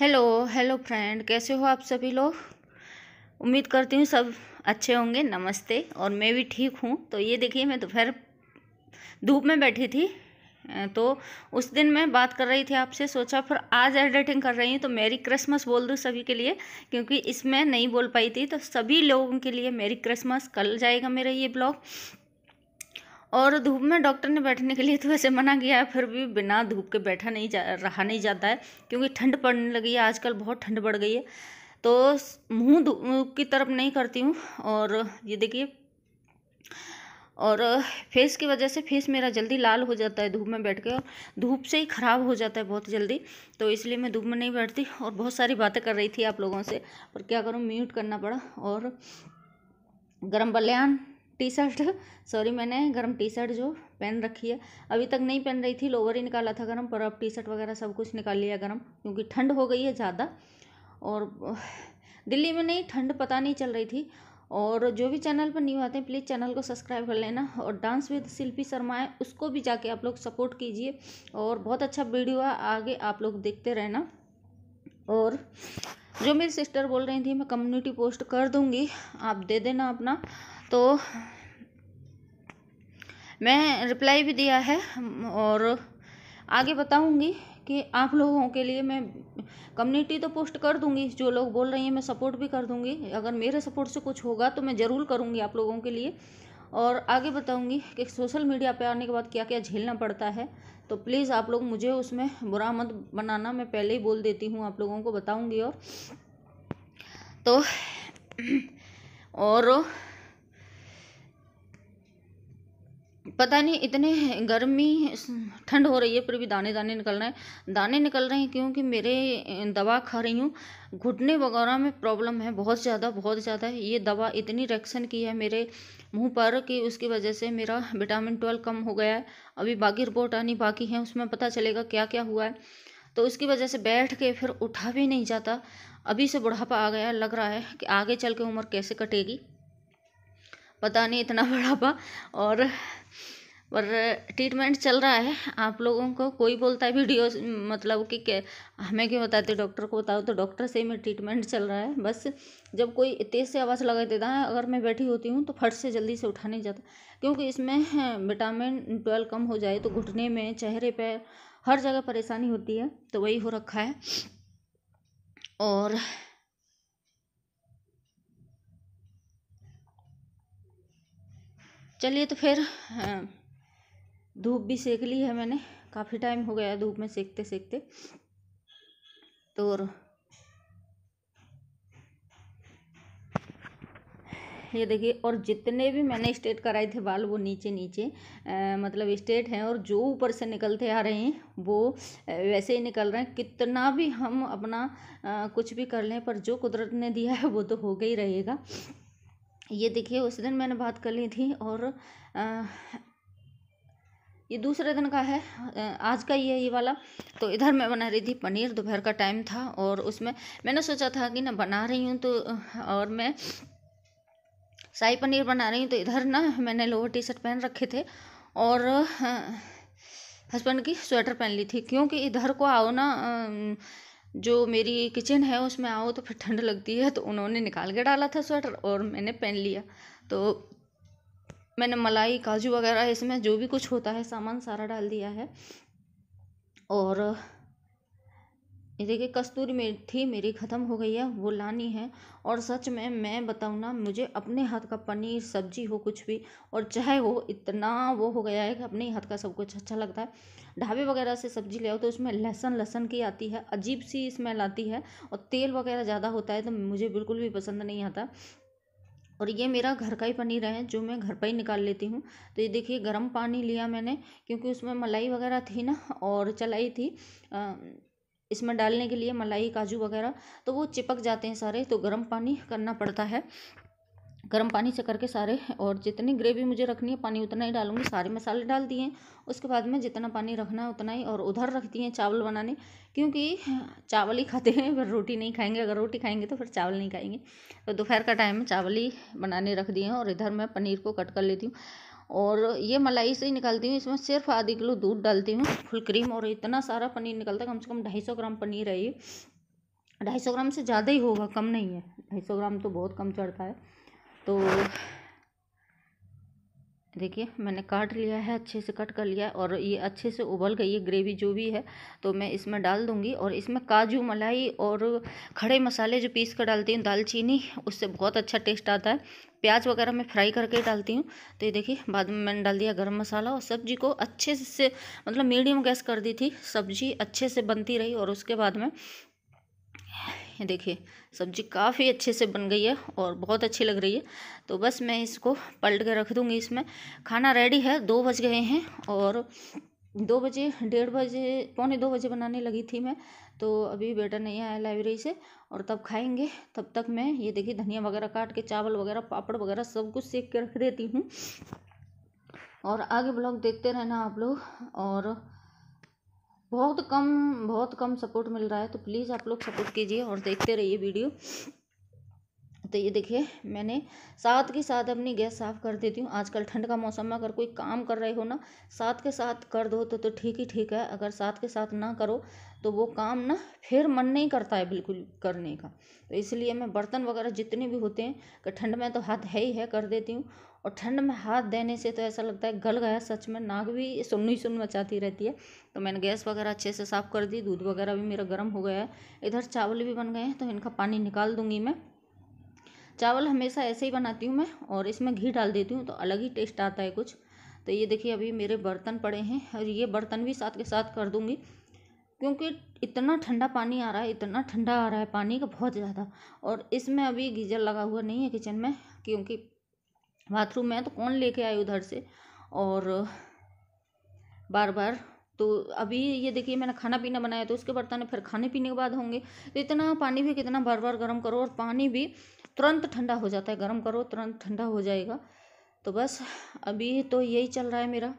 hello hello friend कैसे हो आप सभी लोग उम्मीद करती हूँ सब अच्छे होंगे नमस्ते और मैं भी ठीक हूँ तो ये देखिए मैं दोपहर धूप में बैठी थी तो उस दिन मैं बात कर रही थी आपसे सोचा फिर आज एडिटिंग कर रही हूँ तो मेरी क्रिसमस बोल दूँ सभी के लिए क्योंकि इसमें नहीं बोल पाई थी तो सभी लोगों के लिए मेरी क्रिसमस कल जाएगा मेरा ये ब्लॉग और धूप में डॉक्टर ने बैठने के लिए तो वैसे मना किया है फिर भी बिना धूप के बैठा नहीं जा रहा नहीं जाता है क्योंकि ठंड पड़ने लगी है आजकल बहुत ठंड बढ़ गई है तो मुंह की तरफ नहीं करती हूँ और ये देखिए और फेस की वजह से फेस मेरा जल्दी लाल हो जाता है धूप में बैठ के और धूप से ही ख़राब हो जाता है बहुत जल्दी तो इसलिए मैं धूप में नहीं बैठती और बहुत सारी बातें कर रही थी आप लोगों से पर क्या करूँ म्यूट करना पड़ा और गर्म बलियान टी शर्ट सॉरी मैंने गर्म टी शर्ट जो पहन रखी है अभी तक नहीं पहन रही थी लोवर ही निकाला था गर्म पर अब टी शर्ट वगैरह सब कुछ निकाल लिया गर्म क्योंकि ठंड हो गई है ज़्यादा और दिल्ली में नहीं ठंड पता नहीं चल रही थी और जो भी चैनल पर न्यू आते हैं प्लीज़ चैनल को सब्सक्राइब कर लेना और डांस विद शिल्पी शर्मा है उसको भी जाके आप लोग सपोर्ट कीजिए और बहुत अच्छा वीडियो है आगे आप लोग देखते रहना और जो मेरी सिस्टर बोल रही थी मैं कम्युनिटी पोस्ट कर दूँगी आप दे देना अपना तो मैं रिप्लाई भी दिया है और आगे बताऊंगी कि आप लोगों के लिए मैं कम्युनिटी तो पोस्ट कर दूंगी जो लोग बोल रही हैं मैं सपोर्ट भी कर दूंगी अगर मेरे सपोर्ट से कुछ होगा तो मैं ज़रूर करूंगी आप लोगों के लिए और आगे बताऊंगी कि सोशल मीडिया पे आने के बाद क्या क्या झेलना पड़ता है तो प्लीज़ आप लोग मुझे उसमें बुरा मत बनाना मैं पहले ही बोल देती हूँ आप लोगों को बताऊँगी और तो और पता नहीं इतने गर्मी ठंड हो रही है फिर भी दाने दाने निकल रहे हैं दाने निकल रहे हैं क्योंकि मेरे दवा खा रही हूँ घुटने वगैरह में प्रॉब्लम है बहुत ज़्यादा बहुत ज़्यादा ये दवा इतनी रिएक्शन की है मेरे मुंह पर कि उसकी वजह से मेरा विटामिन ट्वेल्व कम हो गया है अभी बाकी रिपोर्ट आनी बाकी है उसमें पता चलेगा क्या क्या हुआ है तो उसकी वजह से बैठ के फिर उठा भी नहीं जाता अभी से बुढ़ापा आ गया लग रहा है कि आगे चल के उम्र कैसे कटेगी पता नहीं इतना बढ़ापा और पर ट्रीटमेंट चल रहा है आप लोगों को कोई बोलता है वीडियो मतलब कि हमें क्यों बताते डॉक्टर को बताओ तो डॉक्टर से ही मेरा ट्रीटमेंट चल रहा है बस जब कोई तेज़ से आवाज़ लगा देता है अगर मैं बैठी होती हूँ तो फट से जल्दी से उठा नहीं जाता क्योंकि इसमें विटामिन ट्वेल्व कम हो जाए तो घुटने में चेहरे पर हर जगह परेशानी होती है तो वही हो रखा है और चलिए तो फिर धूप भी सेक ली है मैंने काफ़ी टाइम हो गया धूप में सेकते सेकते तो ये देखिए और जितने भी मैंने स्टेट कराए थे बाल वो नीचे नीचे आ, मतलब स्टेट हैं और जो ऊपर से निकलते आ रहे हैं वो वैसे ही निकल रहे हैं कितना भी हम अपना आ, कुछ भी कर लें पर जो कुदरत ने दिया है वो तो हो गई रहेगा ये देखिए उस दिन मैंने बात कर ली थी और ये दूसरे दिन का है आज का ही है ये वाला तो इधर मैं बना रही थी पनीर दोपहर का टाइम था और उसमें मैंने सोचा था कि ना बना रही हूँ तो और मैं शाही पनीर बना रही हूँ तो इधर ना मैंने लोअर टी शर्ट पहन रखे थे और हस्बैंड की स्वेटर पहन ली थी क्योंकि इधर को आओ ना जो मेरी किचन है उसमें आओ तो फिर ठंड लगती है तो उन्होंने निकाल के डाला था स्वेटर और मैंने पहन लिया तो मैंने मलाई काजू वगैरह इसमें जो भी कुछ होता है सामान सारा डाल दिया है और ये देखिए कस्तूरी मेथी मेरी ख़त्म हो गई है वो लानी है और सच में मैं बताऊँ ना मुझे अपने हाथ का पनीर सब्जी हो कुछ भी और चाहे वो इतना वो हो गया है कि अपने हाथ का सब कुछ अच्छा लगता है ढाबे वगैरह से सब्जी ले आओ तो उसमें लहसुन लहसुन की आती है अजीब सी स्मेल आती है और तेल वगैरह ज़्यादा होता है तो मुझे बिल्कुल भी पसंद नहीं आता और ये मेरा घर का ही पनीर है जो मैं घर पर ही निकाल लेती हूँ तो ये देखिए गर्म पानी लिया मैंने क्योंकि उसमें मलाई वगैरह थी ना और चलाई थी इसमें डालने के लिए मलाई काजू वगैरह तो वो चिपक जाते हैं सारे तो गर्म पानी करना पड़ता है गर्म पानी से करके सारे और जितनी ग्रेवी मुझे रखनी है पानी उतना ही डालूंगी सारे मसाले डाल दिए उसके बाद में जितना पानी रखना है उतना ही और उधर रख दिए चावल बनाने क्योंकि चावल ही खाते हैं फिर रोटी नहीं खाएंगे अगर रोटी खाएंगे तो फिर चावल नहीं खाएंगे तो दोपहर का टाइम में चावल ही बनाने रख दिए हैं और इधर मैं पनीर को कट कर लेती हूँ और ये मलाई से ही निकालती हूँ इसमें सिर्फ आधी किलो दूध डालती हूँ फुल क्रीम और इतना सारा पनीर निकलता है कम से कम ढाई सौ ग्राम पनीर है ये ढाई सौ ग्राम से ज़्यादा ही होगा कम नहीं है ढाई सौ ग्राम तो बहुत कम चढ़ता है तो देखिए मैंने काट लिया है अच्छे से कट कर लिया और ये अच्छे से उबल गई है ग्रेवी जो भी है तो मैं इसमें डाल दूँगी और इसमें काजू मलाई और खड़े मसाले जो पीस कर डालती हूँ दालचीनी उससे बहुत अच्छा टेस्ट आता है प्याज वगैरह मैं फ्राई करके डालती हूँ तो ये देखिए बाद में मैंने डाल दिया गर्म मसाला और सब्जी को अच्छे से मतलब मीडियम गैस कर दी थी सब्जी अच्छे से बनती रही और उसके बाद में ये देखिए सब्जी काफ़ी अच्छे से बन गई है और बहुत अच्छी लग रही है तो बस मैं इसको पलट के रख दूँगी इसमें खाना रेडी है दो बज गए हैं और दो बजे डेढ़ बजे पौने दो बजे बनाने लगी थी मैं तो अभी बेटा नहीं आया लाइब्रेरी से और तब खाएंगे तब तक मैं ये देखिए धनिया वगैरह काट के चावल वगैरह पापड़ वगैरह सब कुछ सेक के रख देती हूँ और आगे ब्लॉग देखते रहना आप लोग और बहुत कम बहुत कम सपोर्ट मिल रहा है तो प्लीज़ आप लोग सपोर्ट कीजिए और देखते रहिए वीडियो तो ये देखिए मैंने साथ के साथ अपनी गैस साफ़ कर देती हूँ आजकल ठंड का मौसम में अगर कोई काम कर रहे हो ना साथ के साथ कर दो तो तो ठीक ही ठीक है अगर साथ के साथ ना करो तो वो काम ना फिर मन नहीं करता है बिल्कुल करने का तो इसलिए मैं बर्तन वगैरह जितने भी होते हैं कि ठंड में तो हाथ है ही है कर देती हूँ और ठंड में हाथ देने से तो ऐसा लगता है गल गया सच में नाक भी ही सुन मचाती रहती है तो मैंने गैस वगैरह अच्छे से साफ़ कर दी दूध वगैरह भी मेरा गर्म हो गया है इधर चावल भी बन गए हैं तो इनका पानी निकाल दूंगी मैं चावल हमेशा ऐसे ही बनाती हूँ मैं और इसमें घी डाल देती हूँ तो अलग ही टेस्ट आता है कुछ तो ये देखिए अभी मेरे बर्तन पड़े हैं और ये बर्तन भी साथ के साथ कर दूँगी क्योंकि इतना ठंडा पानी आ रहा है इतना ठंडा आ रहा है पानी का बहुत ज़्यादा और इसमें अभी गीजर लगा हुआ नहीं है किचन में क्योंकि बाथरूम में है तो कौन लेके आए उधर से और बार बार तो अभी ये देखिए मैंने खाना पीना बनाया तो उसके बर्तन फिर खाने पीने के बाद होंगे तो इतना पानी भी कितना बार बार गर्म करो और पानी भी तुरंत ठंडा हो जाता है गर्म करो तुरंत ठंडा हो जाएगा तो बस अभी तो यही चल रहा है मेरा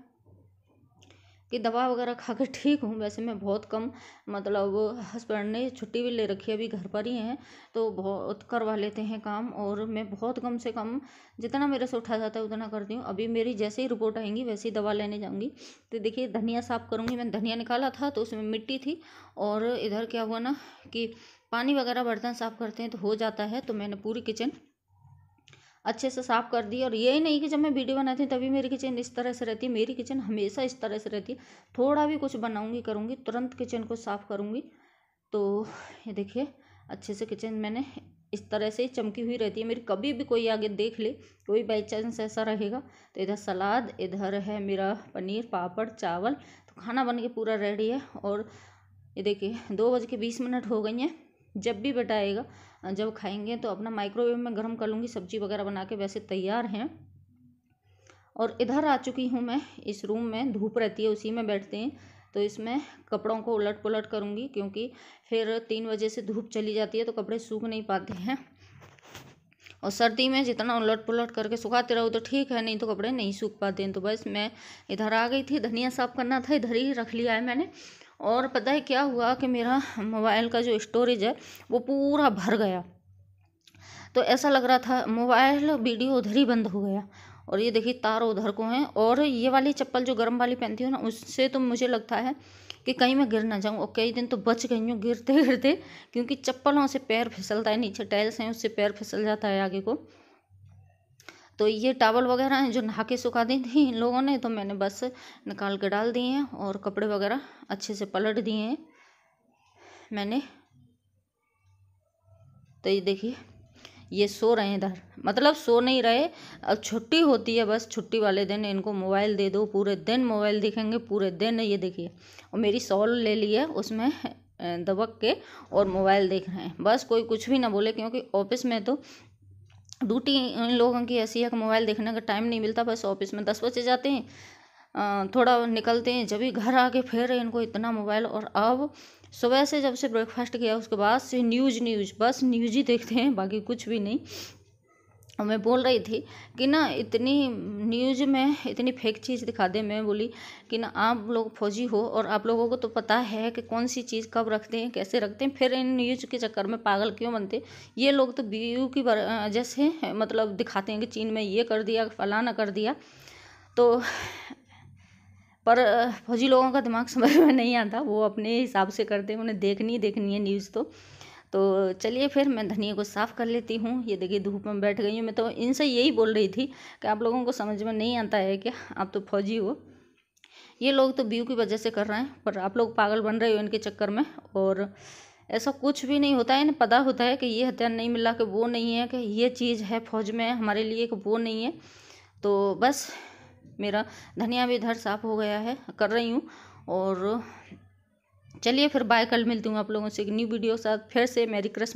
कि दवा वगैरह खा कर ठीक हूँ वैसे मैं बहुत कम मतलब हस्बैंड ने छुट्टी भी ले रखी है अभी घर पर ही हैं तो बहुत करवा लेते हैं काम और मैं बहुत कम से कम जितना मेरे से उठा जाता है उतना करती हूँ अभी मेरी जैसे ही रिपोर्ट आएंगी वैसे ही दवा लेने जाऊँगी तो देखिए धनिया साफ़ करूँगी मैंने धनिया निकाला था तो उसमें मिट्टी थी और इधर क्या हुआ ना कि पानी वगैरह बर्तन साफ़ करते हैं तो हो जाता है तो मैंने पूरी किचन अच्छे से साफ़ कर दी और ये नहीं कि जब मैं वीडियो बनाती हूँ तभी मेरी किचन इस तरह से रहती है मेरी किचन हमेशा इस तरह से रहती है थोड़ा भी कुछ बनाऊँगी करूँगी तुरंत किचन को साफ़ करूँगी तो ये देखिए अच्छे से किचन मैंने इस तरह से चमकी हुई रहती है मेरी कभी भी कोई आगे देख ले कोई बाई चांस ऐसा रहेगा तो इधर सलाद इधर है मेरा पनीर पापड़ चावल तो खाना बन के पूरा रेडी है और ये देखिए दो बज के बीस मिनट हो गई हैं जब भी बेटा आएगा जब खाएंगे तो अपना माइक्रोवेव में गर्म कर लूँगी सब्जी वगैरह बना के वैसे तैयार हैं और इधर आ चुकी हूँ मैं इस रूम में धूप रहती है उसी में बैठते हैं तो इसमें कपड़ों को उलट पुलट करूँगी क्योंकि फिर तीन बजे से धूप चली जाती है तो कपड़े सूख नहीं पाते हैं और सर्दी में जितना उलट पुलट करके सुखाते रहो तो ठीक है नहीं तो कपड़े नहीं सूख पाते हैं तो बस मैं इधर आ गई थी धनिया साफ़ करना था इधर ही रख लिया है मैंने और पता है क्या हुआ कि मेरा मोबाइल का जो स्टोरेज है वो पूरा भर गया तो ऐसा लग रहा था मोबाइल वीडियो उधर ही बंद हो गया और ये देखिए तार उधर को हैं और ये वाली चप्पल जो गर्म वाली पहनती हूँ ना उससे तो मुझे लगता है कि कहीं मैं गिर ना जाऊँ और कई दिन तो बच गई हूँ गिरते गिरते क्योंकि चप्पलों से पैर फिसलता है नीचे टाइल्स हैं उससे पैर फिसल जाता है आगे को तो ये टावल वगैरह हैं जो नहा के सुखा दी थी इन लोगों ने तो मैंने बस निकाल के डाल दिए हैं और कपड़े वगैरह अच्छे से पलट दिए हैं मैंने तो ये देखिए ये सो रहे हैं इधर मतलब सो नहीं रहे अब छुट्टी होती है बस छुट्टी वाले दिन इनको मोबाइल दे दो पूरे दिन मोबाइल दिखेंगे पूरे दिन ये देखिए और मेरी सॉल ले ली है उसमें दबक के और मोबाइल देख रहे हैं बस कोई कुछ भी ना बोले क्योंकि ऑफिस में तो ड्यूटी इन लोगों की ऐसी है कि मोबाइल देखने का टाइम नहीं मिलता बस ऑफिस में दस बजे जाते हैं थोड़ा निकलते हैं जब भी घर आके फिर इनको इतना मोबाइल और अब सुबह से जब से ब्रेकफास्ट किया उसके बाद से न्यूज़ न्यूज़ बस न्यूज़ ही देखते हैं बाकी कुछ भी नहीं और मैं बोल रही थी कि ना इतनी न्यूज में इतनी फेक चीज़ दिखा दे मैं बोली कि ना आप लोग फौजी हो और आप लोगों को तो पता है कि कौन सी चीज़ कब रखते हैं कैसे रखते हैं फिर इन न्यूज के चक्कर में पागल क्यों बनते ये लोग तो बी यू की वजह से मतलब दिखाते हैं कि चीन में ये कर दिया फलाना कर दिया तो पर फौजी लोगों का दिमाग समझ में नहीं आता वो अपने हिसाब से करते हैं उन्हें देखनी देखनी है न्यूज़ तो तो चलिए फिर मैं धनिया को साफ़ कर लेती हूँ ये देखिए धूप में बैठ गई हूँ मैं तो इनसे यही बोल रही थी कि आप लोगों को समझ में नहीं आता है कि आप तो फौजी हो ये लोग तो व्यू की वजह से कर रहे हैं पर आप लोग पागल बन रहे हो इनके चक्कर में और ऐसा कुछ भी नहीं होता है इन्हें पता होता है कि ये हथियार नहीं मिला कि वो नहीं है कि ये चीज़ है फौज में हमारे लिए कि वो नहीं है तो बस मेरा धनिया भी इधर साफ़ हो गया है कर रही हूँ और चलिए फिर बाय कल मिलती हूँ आप लोगों से एक न्यू वीडियो के साथ फिर से मेरी क्रिसमस